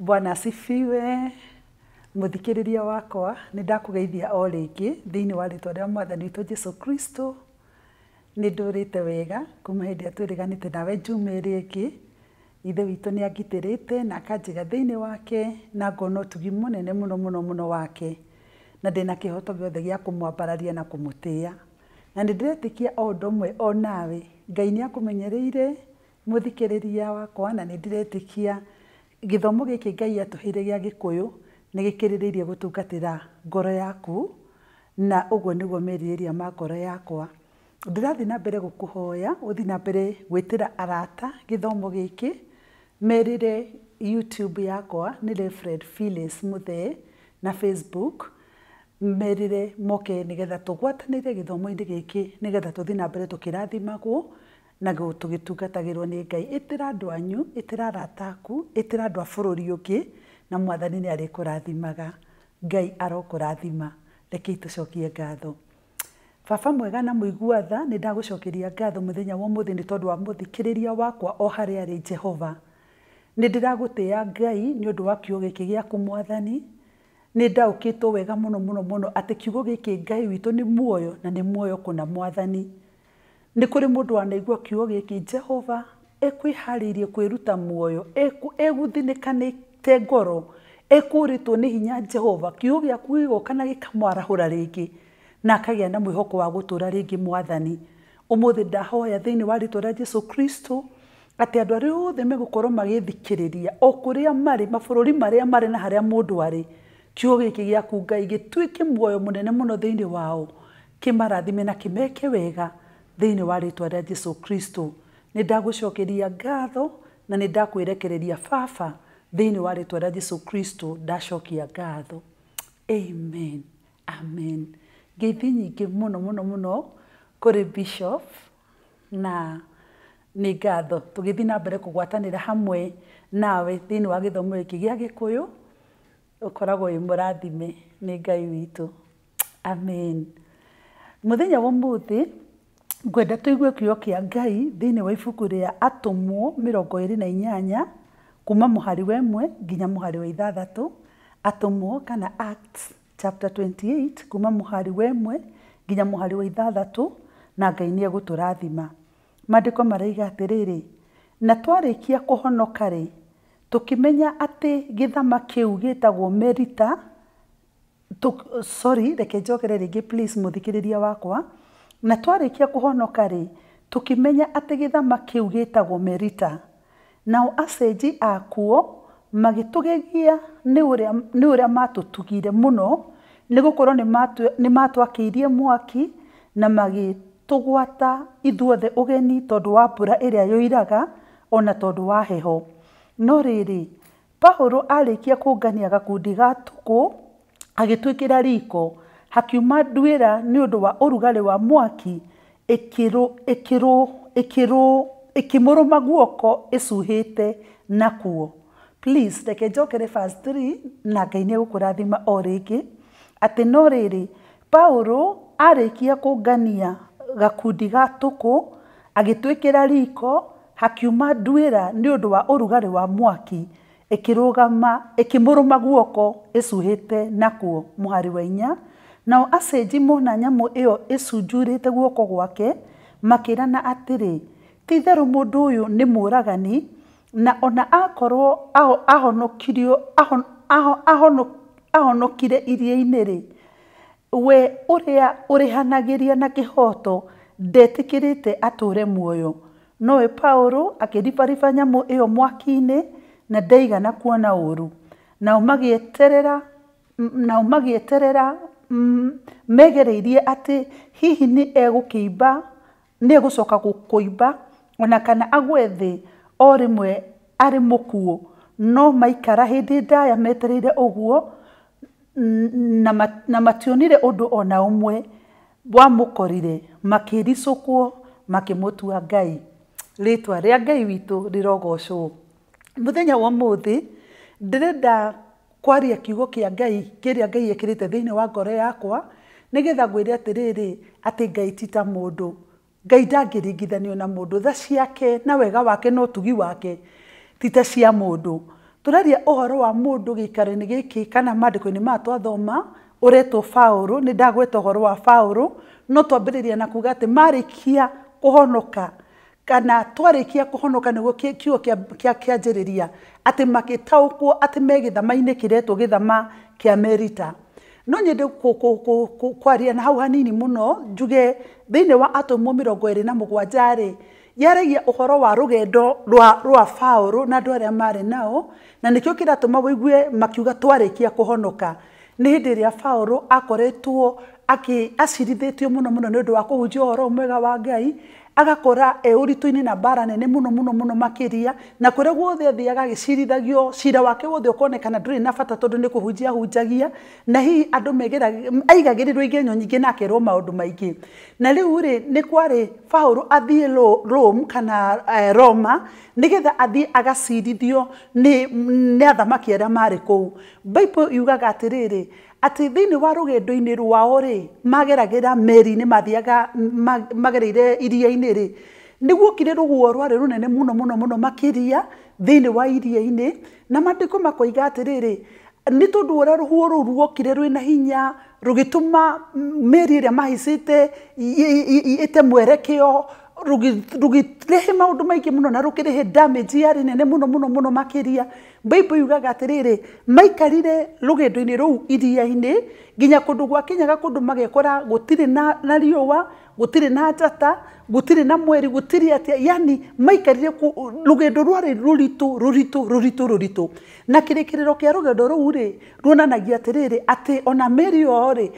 Bwana sifiwe muthikiriria wakwa ni ndakugeithia o ringi thiini wa ritwa ria mwathani witu Jesu Kristo ni ndurite wega kuma hindi ya twiriganite nawe njuma iri ingi ithe witu ni angitirite na akanjiga thiini wake na ngona utugi munene muno muno muno wake na ndina kihoto giothe gia kumwambararia na kumutia na nä ndä retĩkia o ũndũ ũmwe o nawe ngai nĩ akũmenyereire mũthikĩrĩria wakwa na nĩ ndĩretĩkia gĩthomo gĩkĩ ngai atuhire gĩa gikuyu nĩ gĩkĩrĩrĩirie gũtungatĩra ngoro yaku na ũguo nĩguo merirĩria ma ngoro yakwa ndirathi na mbere gukuhoya uthi na mbere gwĩtĩra arata gĩthomo gĩkĩ merire youtube yakwa nĩ Fred Philis muthe na facebook merire moke nigetha tugwatanire gĩthomo-inĩ gĩkĩ nĩgetha tũthiĩ na mbere tũkĩrathimagwo na tũgĩtungatagĩrwo nĩ ngai ĩtĩra andũ anyu ĩtĩra arata aku ĩtĩra andũ a bũrũri ũngĩ na mwathani nĩ arĩkũrathimaga ngai arokũrathima rekei tũcokie ngatho Baba mwega na mũigua tha nĩ ndagũcokeria ngatho mũthenya wa ũmũthĩ nĩ tondũ wa mũthikĩrĩria wakwa o harĩa arĩ Jehova. Nĩ ya Ngai nĩ ũndũ wa kiugo gĩkĩ gĩaku Mwathani. Nĩ ndaũkĩtwo wega mũno mũno mũno atĩ kiugo gĩkĩ Ngai witũ nĩ muoyo na nĩ muoyo kũna Mwathani nä kå rä må ndå wanaigua kiugo gä kä jehova äkwä harä irie kwä ruta muoyo äguthinä kanä te ngoro äkå rä two nä hinya jehova kiugo gä aku gä goka na gä kamwarahå ra rä ngä na akagä a na mwä hoko wa gå tå ra rä ngä mwathani å må thä ndahoya thä inä wa rä rä jesu kristo atä andå arä othe megåkorwo magä thikä rä ria o kå rä a marä mabå rå ri marä a marä na harä a må ndå arä kiugo gä kä gä aku ngai gä tuä ke muoyo må nene må no thä inä wao kä marathime na kä meke wega thini wa ritwa ria Jesu Kristo ni ndagucokeria ngatho na ni ndakwirekereria baba thini wa ritwa ria Jesu Kristo ndacokia ngatho amen amen ngeithi nyingĩ mũno mũno mũno kũrĩ bishop na ni ngatho tũgĩthiĩ na mbere kũgwatanĩra hamwe nawe thini wa gĩthomo kigia gikuyu gĩkũyũ ũkoragwo wĩ mũrathime nĩ ngai witũ amen mũthenya wa ũmũthĩ ngwenda tũigue kä a ngai thĩinĩ wa ibuku rĩa atũmwo mĩrongo ĩrĩ na inyanya kuma mũhari wa mwe nginya mũhari wa ithathatũ atũmwo kana acts chapter 28 kuma mũhari wa mwe nginya mũhari wa ithathatũ na ngai tå egũtũrathima mandĩko maraiga atĩrĩrĩ na twarĩkia kũhonoka-rĩ tũkĩmenya atĩ gĩthama kĩu gĩtagwo merita sorry reke njokere rĩngĩ please mũthikĩrĩria wakwa na twarikia kuhonoka ri tukimenya ati githama kĩu gĩtagwo merita nao acenji akuo magĩtũgegia nĩ tugire nĩ ũrĩa matũtugire ni nĩ gũkorwo nĩ matwakĩirie mwaki na magĩtũgwata ithuothe ugeni tondu wa mbura iria yoiraga ona tondu wa heho no riri Paũlũ arĩkia kũngania gakundi ga tũkũ agĩtwĩkĩra riko hakiuma nduĩra nĩ ũndũ wa ũrugarĩ wa mwaki ĩkĩmũrũma guoko ĩcuhĩte nakuo please reke njokere verse 3 na ngai nĩ egũkũrathima o rĩngĩ atĩ no rĩrĩ kia arĩkia kũngania gakundi ga tũkũ agĩtwĩkĩra riko hakiuma nduĩra nĩ ũndũ wa ũrugarĩ wa mwaki ĩkĩmũrũma guoko ĩcuhĩte nakuo mũhari wa inya nao acenji mona nyamå ä yo ä te guoko gwake makirana atiri ti theru mundu uyu ni muragani na ona akorwo aho ahonokirio ahon, aho ahon, ahonokire iria-inĩ rĩ we ũrĩa ũrĩhanagĩria na kĩhoto ndetĩkĩrĩte atũre muoyo nowe paulo akĩribariba nyamũ ĩyo mwaki-inĩ na ndaigana kuona ũũru nao magĩeterera nao magĩeterera Mm, megereirie ati hihi ni egukiimba ni egucoka gukuimba ona kana agwethe thi o rimwe ari mukuo no maikara hindi ndaya metereire uguo na mationire undu ona umwe wamukorire makiricukwo makimutua ngai ritwa ria ngai witu rirogocwo muthenya wa umuthi ndirenda kwaria kiugo kia ngai kiria ngai ekirite thini wa ngoro yakwa nigetha gwire atiriri ati ngai tita mundu ngai ndangĩringithanio na mundu tha ciake na wega wake no tugi wake tita cia mundu turaria uhoro wa mundu gikare ni giki kana maandĩko-inĩ maya twathoma ũretwo faulu ni ndagweta horo wa faulu no twambĩrĩria na kuuga atĩ marĩkia kũhonoka kana twarikia kuhonoka niguo kiugo kia kia kianjiriria ati magitaukwo ati megithama-ini kiretwo githama kia merita no nyende kwaria na hau hanini muno njuge thiini wa atumwo mirongo iri na mugwanja ri yaragia uhoro wa rugendo rwa rwa Paulo na andu aria mari nao na nikio kiratuma wigue makiuga twarikia kuhonoka nä hä ndä ä rä a akoretwo acirithä tio muno no må wa kå hunjia mwega wa ngai agakora e uritu-ini na mbara nene muno muno muno makiria na kuria guothe athi agagicirithagio cira wake wothe ukonekana nduri na bata tondu ni kuhunjia hunjagia na hihi andu megira aigagirirwo igenyo nyingi na akerwo maundu maingi na riu ri ni kwari paulo athie rome kana uh, roma nigetha athie agacirithio ni ni athamaki aria mari kuu bible yugaga atiriri atĩ thĩinĩ wa rũgendo-inĩ rwao rĩ mageragĩra meri-inĩ mathiaga magereire iria-inĩ rĩ nĩ guokire rũguo rwarĩ rũnene mũno mũno mũno makĩria thĩinĩ wa iria-inĩ na mandĩko makoiga atĩrĩrĩ nĩ tondũ ũrĩa rũhuo rũu ruokire rwĩna hinya rũgĩtũma mm, meri ĩrĩa mahicĩte ĩte mwerekeo rũgĩrehe maũndũ maingĩ muno na rũkĩrehe damage yarĩ nene muno muno muno makiria bible yugaga atĩrĩrĩ maikarire rugendo ini ru iria-inĩ nginya kũndũ gwakinyaga kundu magekora gutire na, na riowa gutire na tata gutire na mweri gutire atia yani maikarire rũgendo rwarĩ rũritũ rũritũ rũritũ rũritũ na kĩrĩkĩrĩro kĩa rugendo ru ri ruonanagia atĩrĩrĩ ati ona meri ĩyo rĩ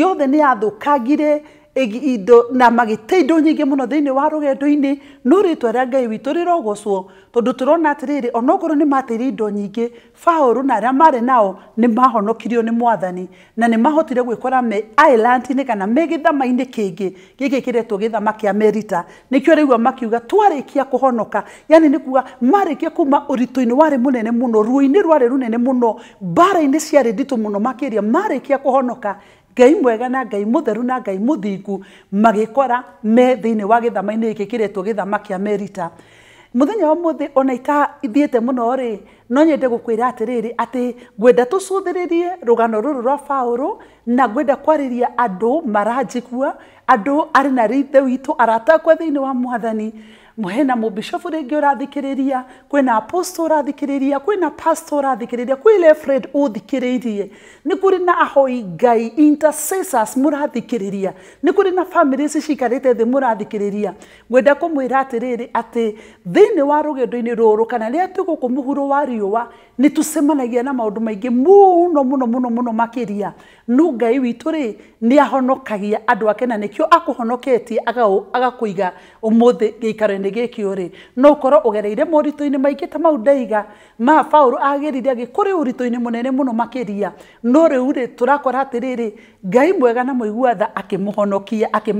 yothe ni athukagire indo na magite indo nyingi muno thini wa rugendo-ini nuri twara ngai witu rirogocwo tondu turona atiriri onokorwo ni matiri indo nyingi faoru na aria mari nao ni mahonokirio ni mwathani na ni mahotire gwikora me island ni kana me githama-ini kingi giki kiretwo githama kia merita nikio rigwa makiuga twarikia kuhonoka yani ni kuga marikia kuma urito ini wari munene muno ruini ini rwari runene muno bara ini ciari ditu muno makiria marikia kuhonoka ngai mwega na ngai mutheru na ngai muthingu magikora me thini wa githama-ini giki githama kia merita muthenya wa muthi ona ithiete muno ri no nyende gukwira atiriri ati ngwenda tucuthiririe rugano ruru rwa paulo na ngwenda kwariria andu maranjigua andu ari na rithe witu aratakwa thini wa mwathani hena mubishofu rĩngĩ ũrathikĩrĩria kwĩna apostle ũrathikĩrĩria kwĩna pastor ũrathikĩrĩria kwĩ lefred ũthikĩrĩirie nĩ kũrĩ na ahoi ngai intercessors mũrathikĩrĩria nĩ kũrĩ na bamĩrĩ ici cikarĩte thĩ mũrathikĩrĩria ngwenda kũmwĩra atĩrĩrĩ atĩ thĩinĩ wa rũgendo-inĩ rũrũ kana rĩrĩa tũ gũkũ mũhuro wa riũa nĩ tũcemanagia na maũndũ muno muno muno muno mũno makĩria no ngai witũ rĩ nĩ ahonokagia andũ ake na nĩkĩo akũhonoketie agakũiga ũmũthĩ gĩikaro-inĩ gĩathĩ gĩkĩ rĩ no gereire ũgereire ritå -inä maingä ta mau ndaiga ma kå rä å ritå-inä må nene må no rakora atä rä rä ngai mwega na mahonokia tha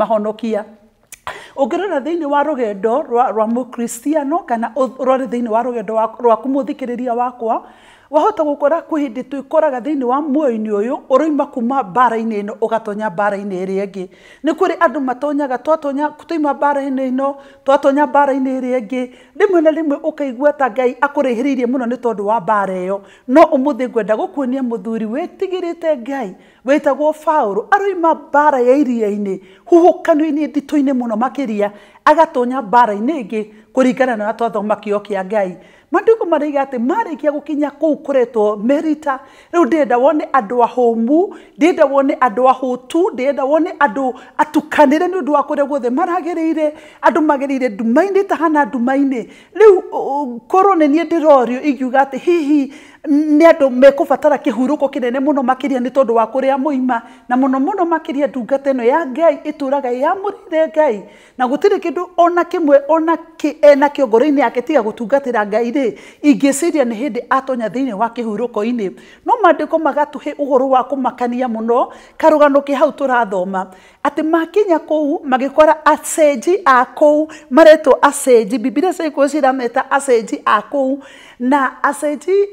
ngä rora thä thĩinĩ wa gendo rwa, må kristiano kana thä thĩinĩ wa gendo rwaku ria wakwa wahota twä koraga thä thini wa muoini å uroima kuma bara-ini ino ugatonya bara-ini iria ingi ni kuri andu matonyaga twatonya twaima bara-ini ino twatonya bara-ini iria ingi rimwe na rimwe ukaigua ta ngai akurihiriirie muno ni tondu wa bara iyo no umuthi ngwenda gukuonia muthuri witigirite ngai wetagwo paulo aroima bara ya iria-ini huhukanu-ini nditũ-ini muno makiria agatonya bara-ini ingi kuringana na twathoma kio kia ngai madugo mariga atä marä kia gå kinya kå u kå retwo merita rä u ndä wone andå ahåmu ndä enda wone andå ahå tu ndä enda wone andå atukanä re nä å ndå wa kå rä guothe maragä rä ire andå magä rä ire nduma-inä tahana nduma-inä rä u uh, uh, korwo nä niä ndä rorio ingiuga atä hihi nä andå mäkåbatara kä hurå kinene må no makä ria nä tondå wa kå rä a må ima na må no må no makä ria ndungata ä no ya ngai ä tå raga ya må rire ngai na gå tirä kä ndå ona kä mwe ona ena kä ongoro-inä yake tiga gå tungatä ra ngai rä ingä ciria nä hä ndä atonya thä inä wa kä hurå ko-inä no mandä ko magatå hä å horo wa kå makania må no karå gano hau tå rathoma atä makinya kå u magä kora acenji a kå u maretwo acenji bibiria ciaikå cirameta acenji a kå u na aseti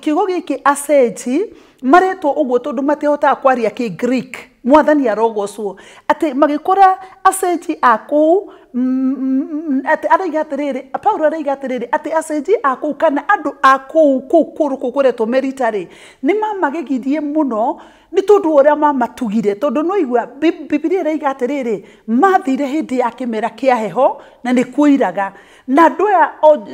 kiugo giki aceti maretwo uguo tondu matihotaga kwaria ki greek mwathani arogocwo atä magä kora aceti a kå u atĩ araiga atĩrĩrĩ paulo araiga atĩrĩrĩ atĩ acenji a kũu kana andũ a kũu kũu kũrũ kũgũretwo merita rĩ nĩ mamagegithie mũno nĩ tondũ ũrĩa mamatugire tondũ no igua bibilia ĩraiga atĩrĩrĩ mathire hĩndĩ ya kĩmera kĩa heho na nĩ kuiraga na andũ aya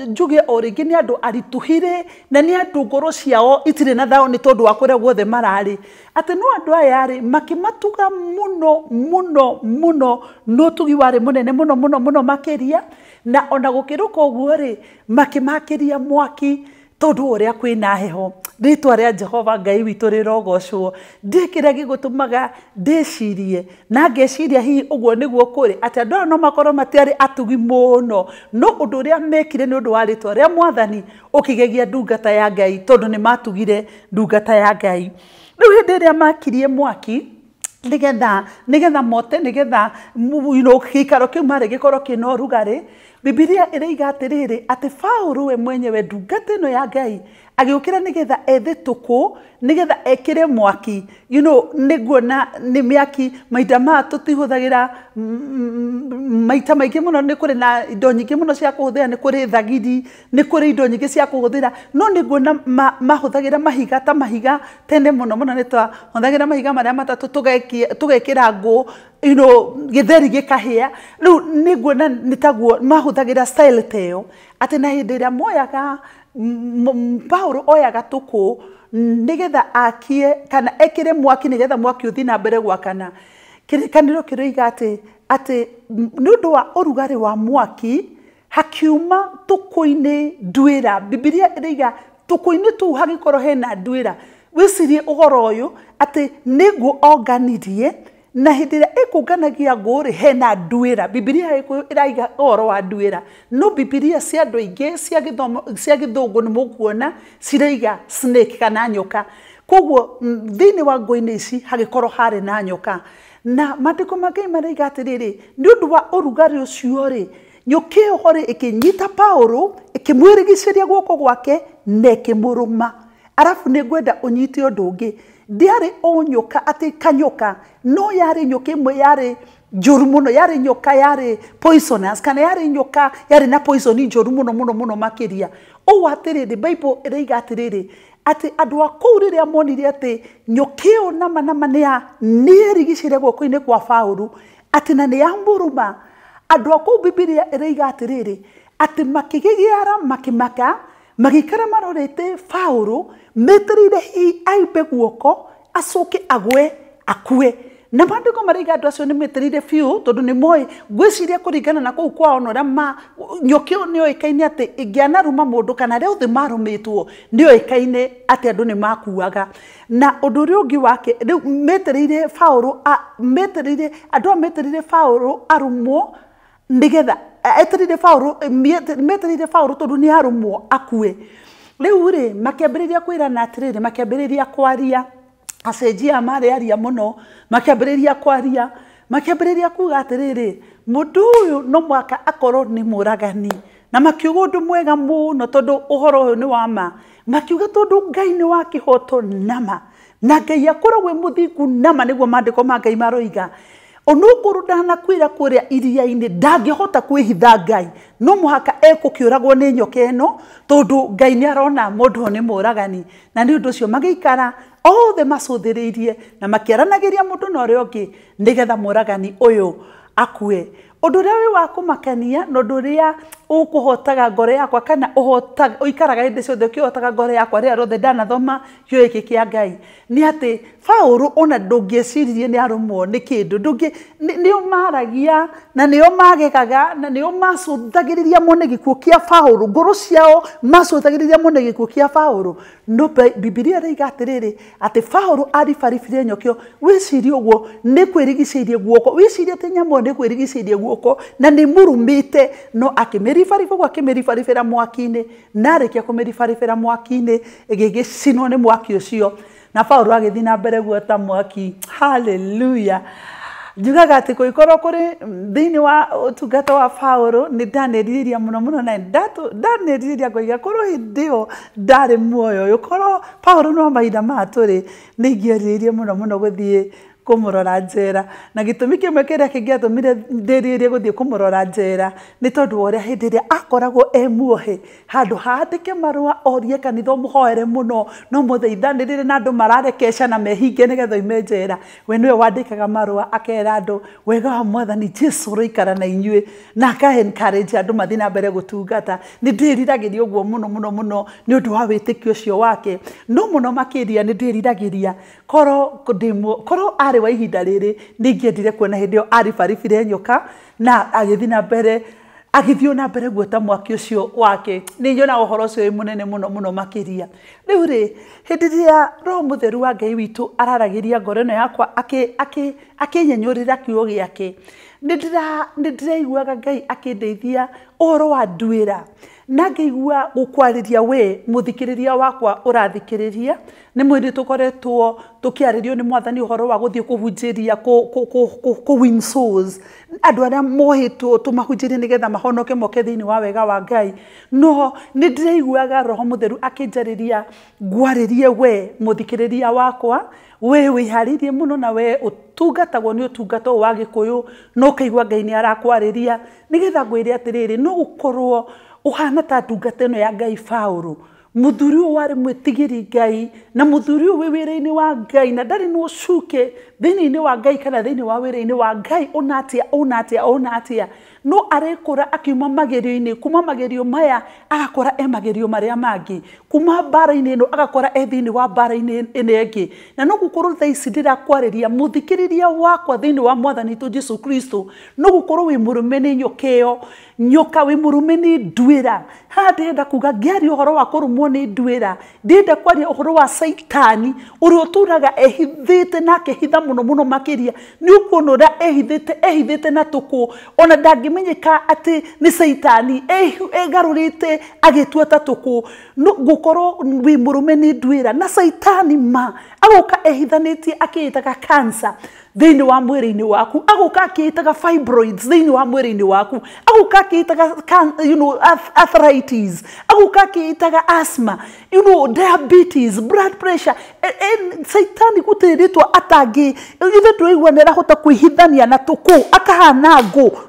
njuge o rĩngĩ nĩ andũ arituhire na nĩ andũ ngoro ciao itirĩ na thao nĩ tondũ wa kũrĩa guothe mararĩ atĩ no andũ aya rĩ makĩmatuga mũno mũno mũno no ũtugi warĩ mũnene mũno muno muno makiria na ona gukiru guo ri makimakiria mwaki tondu uria kwina heho ritwa ria jehova ngai witu rirogocwo ndikira gigutumaga ndicirie na ngeciria hihi uguo niguo kuri ati andu no makoro matiari atugi muno no undu uria mekire ni undu wa ritwa ria mwathani ukigegia ndungata ya ngai tondu ni matugire ndungata ya ngai riu hindi iria makirie mwaki nigetha nigetha mote nigetha you know gikaro kiu mari gikorwo kina urugari bibilia iriga atiriri ati faulu we mwenyewe ndungata ino ya ngai agiukira nigetha ethe tuku nigetha ekire mwaki you know niguona ni miaki maita maa tutihuthagira mm, maita maingi muno ni kuri na indo nyingi muno cia kuhuthira ni kuri thagiri ni kuri indo nyingi cia kuhuthira no niguona mahuthagira mahiga ta mahiga tene muno muno ni twahuthagira mahiga maria matatu tugekira ngu you know githeri gikahia riu niguona ni taguo mahuthagira mahũthagĩra style ta ĩyo atĩ na hĩndĩ ĩrĩa moyaga paulo oyaga tũkũ nĩgetha akie kana ekire mwaki nĩgetha mwaki ũthiĩ na mbere gwakana kĩrĩkanĩro kĩroiga atĩ ati nĩ wa ũrugarĩ wa mwaki hakiuma tũkũ-inĩ nduĩra bibilia ĩrĩiga tũkũ-inĩ tũu hagĩkorwo hena nduĩra wĩcirie ũhoro ũyũ ati nĩguo onganirie na hä ä ikånganagia ngå rä hena nduä ra bibiria äraiga oro wa nduä ra no bibiria cia andå aingä cia gä thå ngå nä må kuona ciraiga snake kana nyoka koguo mm, thä wa ngo-inä ici hagä korwo harä na nyoka na mandäko mangai maraiga atä rä rä nä å ndå wa å rugarä å cio rä nyoka ä ho rä ä kä nyita paårå ä kä mwä rä gicä ria guoko gwake na ä kä må rå ma arabu nä ngwenda å nyite å ndå å ngä ndiarä å nyoka atä kanyoka no yarä nyoka ä mwe yarä njoru må no yarä nyoka yarä poisonous kana yarä nyoka yarä na poison njoru må no må no må no makä ria å u atä rä rä bible ä raiga atä rä rä atä andå a kå u rä rä a monire atä nyoka ä yo namanama nä ya nä ärigicä re guoko-inä kwa ru atä na nä yamå rå andå a kå u bibiria ä raiga atä rä rä atä makä gä gä ara makä maka magikara marorete fauru meterire hi aibe guoko acoke agwe akue na mandiko mariga andu acio nimeterire biu tondu nimoi ngwiciria kuringana na kuu kwao na uria ma nyoki uyu nioikaine ati ingiana ruma mundu kana ria uthi marumitwo nioikaine ati andu nimakuaga na undu uria ungi wake riu meterire fauru meterire andu a meterire fauru arumo nigetha eterire baũrũ meterire baũrũ tondũ nĩ arũmwo akue rĩu rĩ makĩambĩrĩria kwĩrana atĩrĩrĩ makĩambĩrĩria kwaria acenjia marĩ aria mũno makĩambĩrĩria kwaria makĩambĩrĩria kuga atĩrĩrĩ mũndũ ũyũ no mwaka akorwo nĩ mũragani na makiuga ũndũ mwega mũno tondũ ũhoro ũyũ nĩ wa makiuga tondũ ngai nĩ wa kĩhoto nama na ngai akoragwo e mũthingu nama nĩguo mandĩko ma ngai maroiga onunguru ndanakwira kuria iria-ini ndangihota kwihitha ngai no muhaka ekukiragwo ni nyoka no tondu ngai ni arona mundu ho ni muragani na ni undu ucio magiikara othe macuthiriirie na makiaranagiria mundu na uria ungi nigetha muragani uyu akue undu uria wi wa kumakania na undu uria ukuhotaga ngoro yakwa kana uhotaga uikaraga hindi ciothe ukihotaga ngoro yakwa ria rothe ndanathoma kio iki kia ngai ni ati baũrũ ona ndũngĩecirie ni arumwo ni kindu ndũngĩ ni umaragia na nĩo magegaga na nĩo macũthagĩrĩria mone gikuo kĩa baũrũ ngũrũ ciao macũthagĩrĩria mone gikuo kĩa baũrũ no bibilia rĩiga atĩrĩrĩ atĩ baũrũ aribaribire nyokio wĩcirie ũguo ni kwĩrigicĩirie guoko wĩcirie atĩ nyamũ nĩ kwĩrigicĩirie guoko na ni murumite no akĩmĩ mä ribaribä ra mwaki narä kia kå mä narĩkia ra mwaki inä gä gä cinwo nä mwaki å cio na paulo thiä na mbere guota mwaki haleluya njugaga kå rä thä thĩinĩ wa å tungata wa paulo nĩ ndanĩrirĩria mũno mũno na ndanĩrirĩria ngoiga korwo hĩndĩ ĩyo ndarä muoyo ũyũ korwo paulo no mahinda rä nä maya må no må no gå thiä kumurora njera na gitumi kimwe kiria kingiatumire ndiririe guthie kumurora njera ni tondu uria hindi iria akoragwo e muohe handu ke marua orie kanitha muhoere muno no mutheithanirire na andu mararekeca na mehinge nigetha ime njera we niwe wandikaga marua akera andu wega wa mwathani jesu ikara na inyuĩ na akaencourage andu mathii na mbere gutungata ni ndiriragĩria ũguo mũno mũno mũno nĩ ũndũ wa wĩtĩkio ũcio wake no mũno makĩria nĩ ndĩriragĩria korwo korwo arĩ warĩ wa ihinda rĩrĩ ndingĩendire kuona ä yo aribaribire nyoka na agĩthiĩ na mbere agithio na mbere guota mwaki ucio wake nä nyona uhoro ucio wi munene muno muno makiria må no hindi ria må mutheru wa ngai witu araragiria ngoro no yakwa akinyenyurira kiugo giake raiguaga ngai akindeithia uhoro wa nduira na ngĩigua gũkwarĩria we mũthikĩrĩria wakwa ũrathikĩrĩria nĩ mwĩrĩ tũkoretwo rio nä mwathani horo wa gũthiĩ kũhunjĩria kũwin souls andũ arĩa mohĩtwo tũmahunjĩrie getha mahonoke moke thĩinĩ wa wega wa ngai no nĩ ndĩraiguaga roho mũtheru akĩnjarĩria ngwarĩrie we ria wakwa we wĩharĩirie mũno na we ũtungatagwo nĩ ũtungata ũyũ wa gĩkũyũ no ũkaigua ngai nĩ rä atä rä rä no korwo uhana ta ndungata ĩno ya ngai baũrũ muthuri ũyũ warĩ mwĩtigĩri ngai na muthuri ũyũ wĩ wĩra-inĩ wa ngai na ndarĩ na ũcuke thĩinĩ-inĩ wa ngai kana thĩinĩ wa wĩra-inĩ wa ngai ũna atĩa ũna atĩa ũna atĩa no arikura akiuma magerio-ini kuma magerio maya agakora e magerio maria mangi kuma bara ini no agakora e thini wa bara ini ino ingi na no gukorwo thai sidira kwareria muthikiriria wakwa thini wa mwathani to jesu kristo no gukorwo wi murume ni nyoka nyoka wi murume ni nduira haha ndirenda kuga ngiaria uhoro wa kurumwo ni nduira ndirenda kwaria uhoro wa saitani uria uturaga ehithite na akehitha muno muno makiria ni ukuona uria ehithite ehithite na tuku ona ndangi ngimenyeka ati ni caitani egarurite agitua ta tuku gukorwo wi murume ni ndwira na caitani ma agoka ehithanitie akiitaga cancer thä wa mwä waku agåka akä itaga thä inä wa mwä waku agåka akä itaga you know, arthritis agåka akä itaga asthma you know, diabetes blood pressure e, e, saitani gå tä rä two atangä ithe ndå aigua nä arahota kwä hithania na tå kå akahana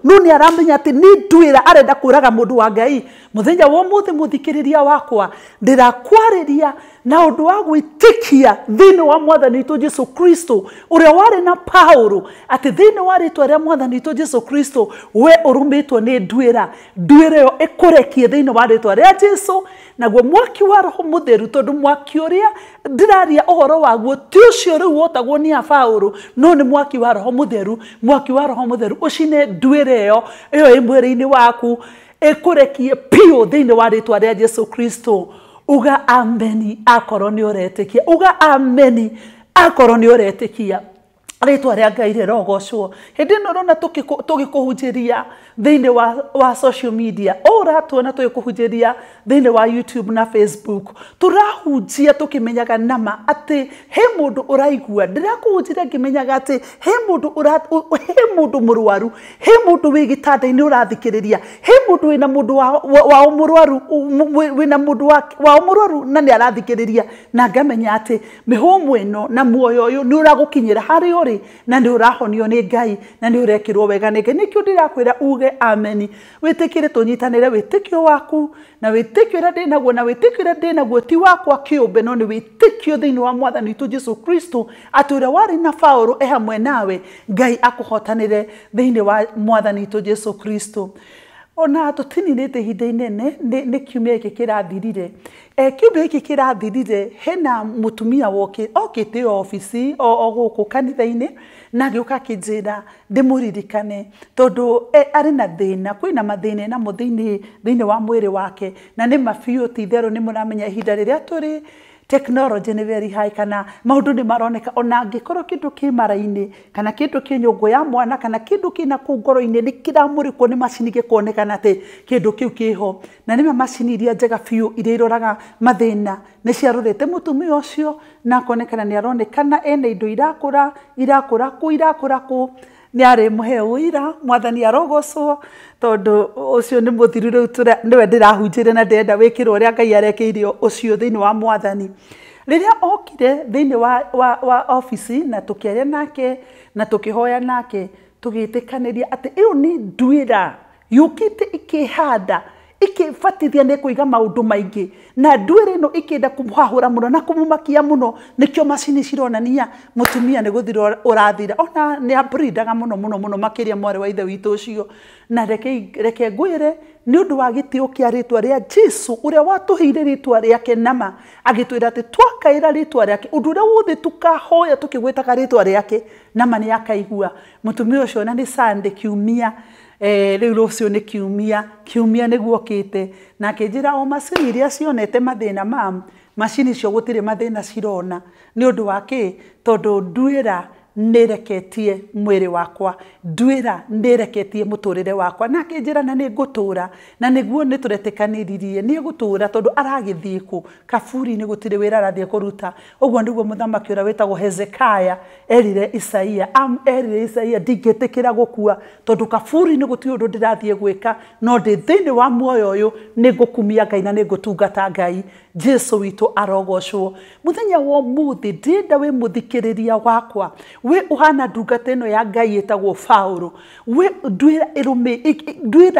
no nä aramenya atä nä nduä ra arenda kwä raga må ndå wa ngai muthenya wa muthi muthikiriria wakwa ndirakwariria na undu wa gwitikia thini wa mwathani witu jesu kristo uria wari na paulo ati thini wa ritwa ria mwathani witu jesu kristo we urumitwo ni nduira nduira yo ikurekie thini wa ritwa ria jesu naguo mwaki wa roho mutheru tondu mwaki uria ndiraria uhoro waguo ti ucio riu wotagwo ni a paulo no ni mwaki wa roho mutheru mwaki wa roho mutheru ucine nduira iyo iyo imwiri-ini waku ĩkũrekie piũ thĩinĩ wa rĩtwa rĩa jesu kristo uga ameni akorwo nĩ ũretĩkia uga ameni akorwo nĩ ũretĩkia rĩtwa rĩa ngai rĩrogocwo hĩndĩ ĩno rona tũgĩkũhunjĩria thĩinĩ wa, wa social media ũũ ũratuona tũĩ kũhunjĩria thĩinĩ wa youtube na facebook tũrahunjia tũkĩmenyaga nama atĩ he mũndũ ũraigua ndĩrakũhunjĩria ngĩmenyaga atĩ he mũndũ he mũndũ mũrwaru he mũndũ wĩ gĩtanda-inĩ ũrathikĩrĩria he mũndũ wĩna mũndũ wao mũrwaru wĩna mũndũ wao mũrwaru na nĩ arathikĩrĩria na ngamenya atĩ mĩhũmũ ĩno na muoyo ũyũ nĩ ũragũkinyĩra harĩa ũrĩ na nĩ ũrahonio nĩ ngai na nĩ ũrekĩrwo wega nĩ ngai nĩkĩo ndĩrakwĩra uge tuge ameni witikire tunyitanire witikio waku na witikio ira ndinaguo na witikio ira ndinaguo ti wakwa kiumbe no ni witikio thiini wa mwathani witu jesu kristo ati uria wari na paulo e hamwe nawe ngai akuhotanire thiini wa mwathani witu jesu kristo ona te ihinda inene ni kiumia giki kirathirire e eh, kiumia kä rathirire hena mutumia woke te ofici o kå kanitha inä na ka ra ndä må ririkane e, eh, ari na na na mathä na namo thiini wa rä wake na nä mabiå ti nä ni muramenya ihinda tå rä technology ni very high kana maundu nä maroneka ona angä kindu kä maraini kana kindu kä nyungu ya mwana kana kindu na kå ini ni kiramuri kiramå rä macini gä konekana atä kindu kä u kä ho na nä machine iria njega biå iria iroraga mathina nä ciarurite mutumi mutumia ucio na akonekana nä aronekana ena indo irakura irakura irakå irakura ku irakå nä arä må he å ira mwathani arogocwo tondå å cio nä må thiru rä u nä we ndä rahunjä re na ndärenda wä kä rwo å rä a ngai arekä ire å cio thä inä wa mwathani rä rä a okire thä inä wa, wa, wa obici na tå kä aria nake na tå kä hoya nake tå gä tä kanä ria atä ä yå nä nduä ra yå kä te ikä handa ikibatithia nä kå iga maå ndå maingä na nduä rä no ikä kũhahå ra må no na kå må makia må no nä kä o macini cironania må tumia nä gå thira å rathira ona nä abrindaga må no må no må no makä ria mwarä wa ithe witå å cio na reke ngwä re nä å ndå wa gä tä å kä a rä twa rä a jesu å rä a watå heire rä twa rä ake nama agä twä ra atä twakaä ra rä twa rä ake å ndå å rä a wothe tũkahoya tå kä gwä taga rä twa rä ake nama nä akaigua må tumia å cio na nä kiumia Eh, rä u rå cio nä kiumia kiumia nä guokite na akä njä ra o macini iria cionete mathä na ma macini icio gå tirä mathä na cirona nä å ndå wa kä tondå nduä ra nireketie mwiri wakwa ndwira nireketie muturire wakwa na akinjira na ningutura na niguo nituretikanirie niegutura tondu aragithiku ku kaburi-ini gutiri wira arathie kuruta uguo niguo muthamaki uria witagwo hezekaya erire isaia am erire isaia ndingitikira gukua tondu kaburi ni gutire undu ndirathie gwika no ndi thini wa muoyo uyu ningukumia ngai na ningutungata ngai jesu witå arogocwo må muthenya wa må thikä rä ria wakwa wä å hana ndungata ä no ya ngai ä tagwo baå ra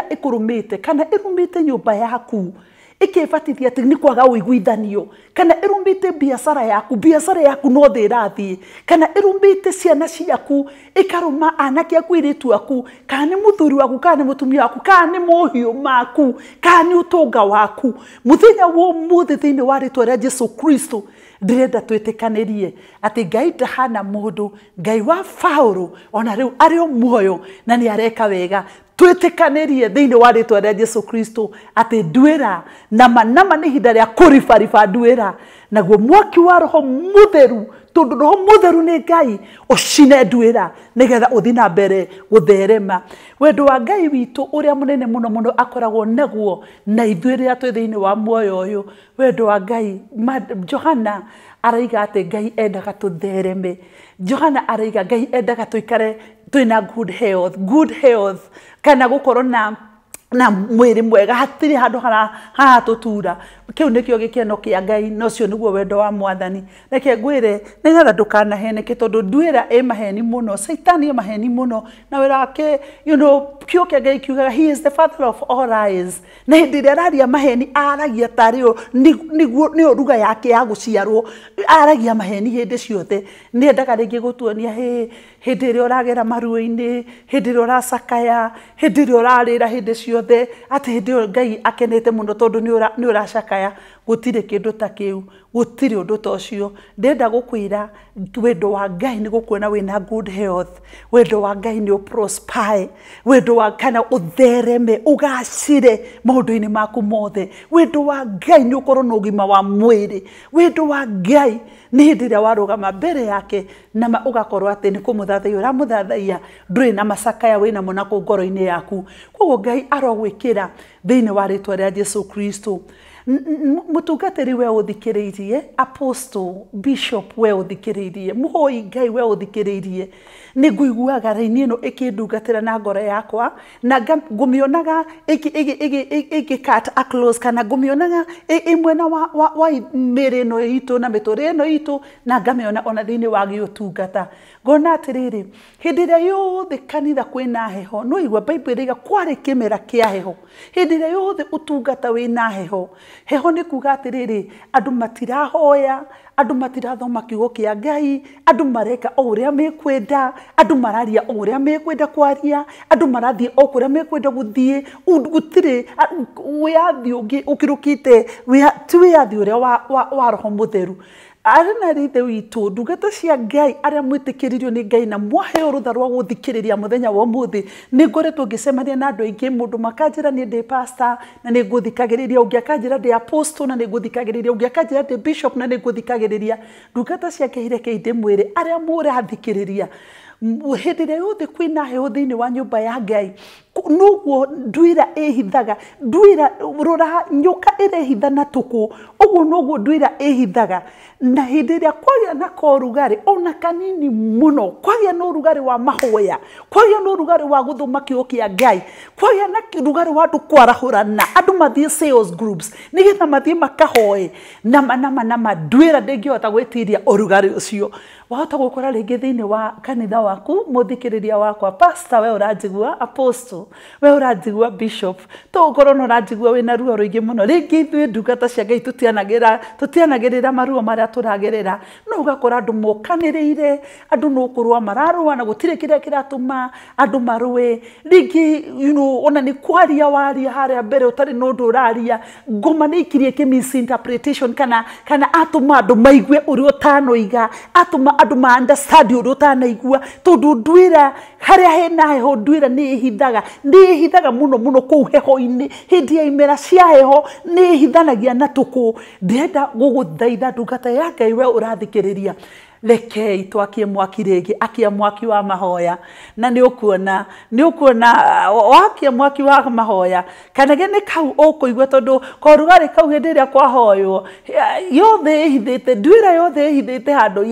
ä kå rå mä te kana ä rå mä te nyå mba yaku ikibatithia atä nä kwaga iguithanio kana te biacara yaku biacara yaku no the irathii kana irumbite ciana ciaku ikaruma anake aku iritu aku kana ni muthuri waku kana må tumia waku kana ni muhiu maku kana ni utunga waku muthenya wo muthi thiini wa ritwa ria jesu kristo ndirenda twĩtĩkanĩrie atĩ ngai ndahana mũndũ ngai wa baũrũ ona rĩu arĩ o muoyo na nä areka wega twitikanärie thä inä wa rä twa rä jesu kristo atä nduä na manama nä ihinda rä a kå ribariba nduä naguo mwaki wa roho må theru tondå roho må theru nä ngai å cine nduä ra nä getha å thiä na mbere gå therema wendo wa ngai witå å rä a må nene må no akoragwo naguo na ithuä rä a twä thä inä wa muoyo å yå wendo wa ngai johana araiga atä ngai endaga tå thereme johana araiga ngai endaga tå ikare twä na good health good health kana gå korwo na na mwiri mwega hatiri handu haratutura kiu nikio gikeno kia ngai na ucio niguo wendo wa mwathani reke ngwire nigetha ndukanaheneke tondu nduira i maheni muno saitani i maheni muno na wira wake you know kiu kia ngai kiugaga he is the father of all lies na hindi iria araria maheni aragia tari niguo ni uruga yake ya guciarwo aragia maheni hindi ciothe ni endaga ringi gutuonia hi hindi iria uragera maruo hindi iria uracakaya hindi iria urarira hindi ciothe ciothe atä hä ndä ä yo ngai akenete må no tondå nä å racakaya gutire kindu ta kiu gutire undu ta ucio ndenda gukwira wendo wa ngai ni gukuona wina good health wendo wa ngai ni prosper wendo wa kana uthereme ugacire maundu-ini maku mothe wendo wa ngai ni ukorwo na ugima wa mwiri wendo wa ngai nä ndira ndä ä rä a warå mbere yake na ugakorwa atä nä kå må thathaia å ramå thathaia ndå na masaka wä namo na kå ngoro-inä yaku koguo ngai arogwä kä ra thä wa rä a jesu kristo må mutungatiri we å thikä rä irie apostle bishop we uthikiriirie muhoi ngai we å thikä rä irie nä ngå iguaga raini ä no ä kä ndungatä na ngoro yakwa na ngå mä onaga ä ngä kana ngå mä onaga ä mwena wa, wa, wa mä rä ä no itå na mä tå rä ä no itå na ngamä ona ona thä inä wa å tungata ngona atä rä rä hä ndä ä rä a thä kanitha kwä na heho no igua baibå ä kwarä kä mera kä a heho hä ndä ä rä a thä å tungata wä na heho heho nä kuga atä rä rä andå matirahoya andå matirathoma kiugo kä a ngai andå mareka o å rä a mekwenda andå mararia o å rä a mekwenda kwaria andå marathiä o kå rä a mekwenda gå thiä gutirä wä yathi å ngä å kä rå kä te wä yathi å rä a wa roho må theru arä na rithe witå ndungata cia ngai arä a mwä kä nä ngai na mwaheo rå tha rwa gå thikä rä ria må thenya wa må thä nä ngoretwo ngä cemania na andå aingä må ndå makanjä ra nä ndä pasta na nä ngå thikagä rä ria å ngä akanjä ra ndä apostle na nä ngå thikagä rä ria å ngä akanjä ra ndä bishop na nä ngå thikagä rä ria ndungata cia kähire kä indä mwä rä arä a må rathikä rä ria hä ndä ä rä a yå thä kwä na heo thä inä wa nyå mba ya ngai nuguo ndwira ihithaga ndwira rora nyoka irehitha na tuku uguo noguo ndwira ihithaga na hindi iria kwagia na korugari ona kanini muno kwagia na rugari wa mahoya kwagia no rugari wa guthuma kio kia ngai kwagia na rugari wa andu na andu mathie sales groups nigetha mathie makahoe nama nama nama ndwira ndingihota gwitiria urugari ucio wahota gukora ringi thiini wa kanitha waku muthikiriria wakwa pastor we uranjigua apostle so we uranjigua bishop to ukorwo no uranjigua na ruo ruingi muno ringi ithui ndungata cia ngai tutianagira tutianagirira maruo maria turagerera no ugakora andu mokanirire andu no kurwa mararwa na gutire kiria kiratuma andu marwe ringi you know ona ni kwaria waria haria mbere utari no ndu uraria ngoma ni ikirie ki misinterpretation kana kana atuma andu maigue uri utanoiga atuma andu ma understand uri utanaigua tondu ndwira haria hena heho ndwira ni hithaga ndä hithaga må no må no kå u heho-inä hä ya imera cia heho nä hithanagia na tå kå ndä renda gå gå thaitha ndungata ya ngai we å kä rä ria rekei twakie mwaki rĩngĩ akia mwaki wa mahoya na nĩ ũkuona nĩ ũkuona uh, wakia mwaki wa mahoya kanege nĩ kau ũkũigua tondũ korugarĩ kau hĩndĩ ĩrĩa kwahoywo uh, yothe ĩhithĩte nduĩra yothe ĩhithĩte handũ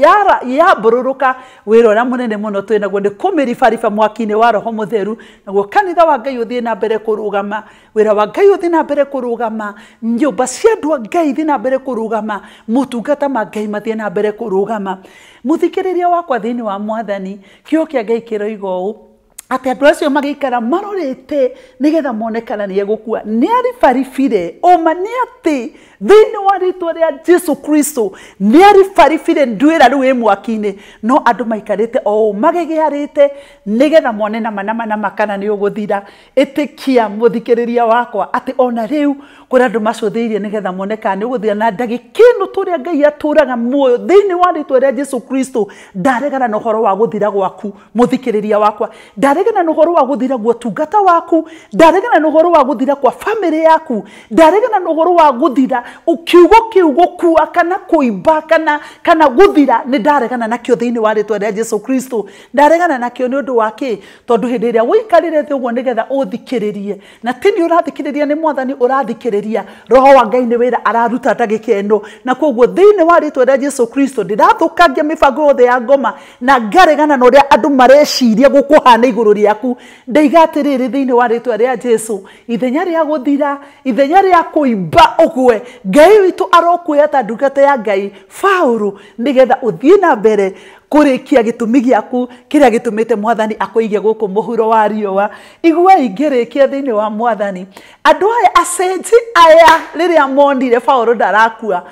yambũrũrũka wĩra ũrĩa mũnene mũno twĩ naguo nĩ kũmĩribariba mwaki-inĩ wa roho mũtheru naguo kanitha wa ngai ũthiĩ na mbere kũrũgama wĩra wa ngai ũthiĩ na mbere kũrũgama nyũmba cia andũ a ngai na mbere kũrũgama motungata ma ngai mathiĩ na mbere kũrũgama muthikiriria wakwa inä wa mwathani kio kia ngai kiroiga uu atä andå acio magäikara marorete nä getha mone kana nä egåkua nä aribaribire oma nä atä thä wa ritwa rä jesu kristo nä aribaribire nduä rä u ä mwaki-inä no andå maikarä te o å magägä arä te nä mone na manamanama kana nä å gå thira ä kia må thikä rä ria wakwa atä ona rä u kå rä andå macåthä irie nä getha mone kana nä å gå thira na ndagä kä no tå rä a ngai atå raga muoyo thä wa ritwa rä jesu kristo ndaregana na å horo wa gå thira gwaku må thikä rä ria wakwa ndaregana na uhoro wa guthira gwa tungata waku ndaregana na uhoro wa guthira kwa family yaku ndaregana na uhoro wa guthira ukiugo kiugo kua kana kuimba kana kana guthira ni ndaregana nakio thiini wa ritwa ria Jesu Kristo ndaregana nakio ni undu wa ki tondu hindi ria wikarire thi uguo nigetha uthikiririe na tini urathikiriria ni mwathani urathikiriria roho wa ngai ni wira araruta ndagika ino na koguo thiini wa ritwa ria Jesu Kristo ndirathukangia mibango yothe ya ngoma na ngaregana na uria andu mareciria gukuhana iguru iguru riaku ndaiga atiriri thiini wa ritwa ria jesu ithenya ria guthira ithenya ria kuimba gwe ngai witu arokuoya ta ndungata ya ngai bauru nigetha uthii na mbere kurikia gitumi giaku kiria gitumite mwathani akuigie guku muhuro wa riua igua thä thiini wa mwathani andå aya acenji aya a monire paulo ndarakua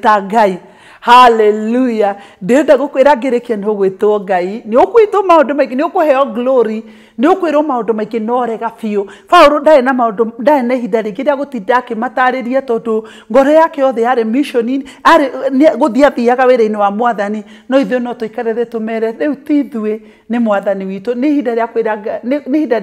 ta ngai haleluya ndä renda gå kwä ra ngä rä kia nä å gwä two ngai nä å kwitwo maå ndå maingä nä å kå heo glory nä å kwä rwo maå ndå maingä norega biå baå ndarä na maå ndå ndarä na ihinda rä ngä rä a gå tinda akä matarä rie tondå ngoro yake yothe yarä gå thiathiaga wä ra wa mwathani no ithuä no tå ikarere tå mere rä u ti ithuä nä mwathani witå nä ihinda rä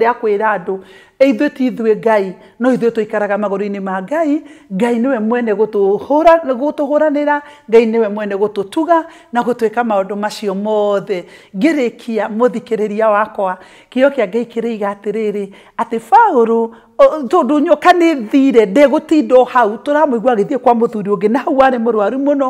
a kwä ra andå ithuĩ ti ithuĩ ngai no ithuĩ tũikaraga magũrũ-inĩ ma ngai ngai we mwene gũtũhũranĩra ngai we mwene gũtũtuga na gũtwĩka maũndũ macio mothe ngĩrĩkia mũthikĩrĩria wakwa kĩo kĩa ngeikire iga atiriri ati Paulo tondu nyoka ni thire ndegutinda hau turamwigua agithie kwa muthuri ungi na hau ari murwaru muno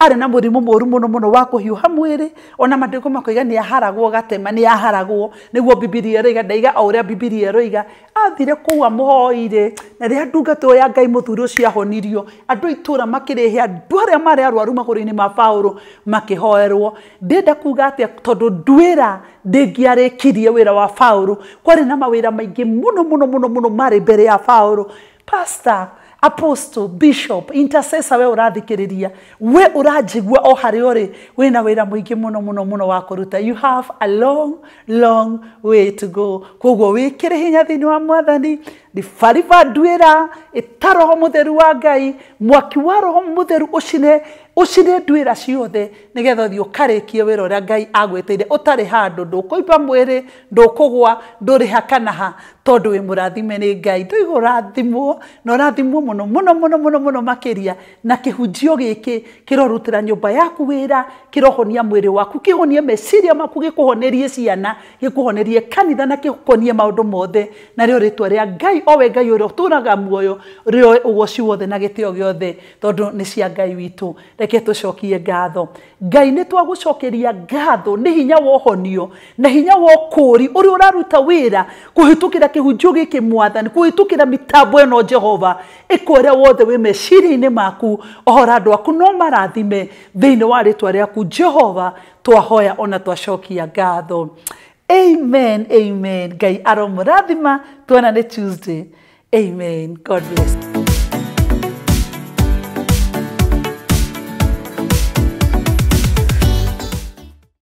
arä na må rimå må ru må no må no wa kå hiå hamwärä ona mandä kå makoiga nä aharagwo gatema nä aharagwo nä guo bibiria ä iga ndaiga o å rä a bibiria ä iga athire kå u amå hoire na rä rä a ndungata ya ngai må thuri å cio andå a itå ra makä rä he andå arä a marä arwaru magå rå-inä ma baå rå makä hoerwo ndenda kuga atä tondå nduä ra ndä ndängäarä kirie wä ra wa baå rå kwarä na mawä ra maingä må no må no må no marä mbere ya baå rå pastor apostle bishop intercessor we urathikiriria we urajigua o hari uri we na wira muingi muno muno muno wa kuruta you have a long long way to go koguo wikire hinya thini wa mwathani ribariba nduĩra ĩta roho mũtheru wa ngai mwaki wa roho mũtheru ũcine ũcine nduĩra ciothe nĩgetha ũthiĩ ũkarĩkie wĩra ũrĩa ngai agwĩtĩire ũtarĩ handũ ndũkũimba mwĩrĩ ndũkũgwa ndũrĩ ha kana ha tondũ wĩ mũrathime nĩ ngai ndũi ũrathimwo na ũrathimwo mũno mũno mũno mũno mũno makĩria na kĩhunjio giki kirorutira nyumba yaku wira kirohonia mwĩrĩ waku kĩhonie meciria maku gĩkũhonerie ciana gĩkũhonerie kanitha na kĩhonie maũndũ mothe na narĩo ritwa ria ngai o owe ngai uri ũtũũraga muoyo rĩoe ũgoci wothe na gĩtĩo gĩothe tondu ni cia ngai witu reke tucokie ngatho ngai nĩ twagũcokeria ngatho ni hinya wa ũhonio na hinya wa ũkũũri uri uraruta wira kuhitukira kĩhunjio gĩkĩ mwathani kuhitukira mĩtambo ĩno jehova ĩkwĩre wothe wĩ meciria-inĩ maku ohora andũ aku no marathime thĩinĩ wa rĩtwa rĩaku jehova twahoya ona twacokia ngatho Amen, amen. ngai arom radima tuonane Tuesday. Amen. God bless.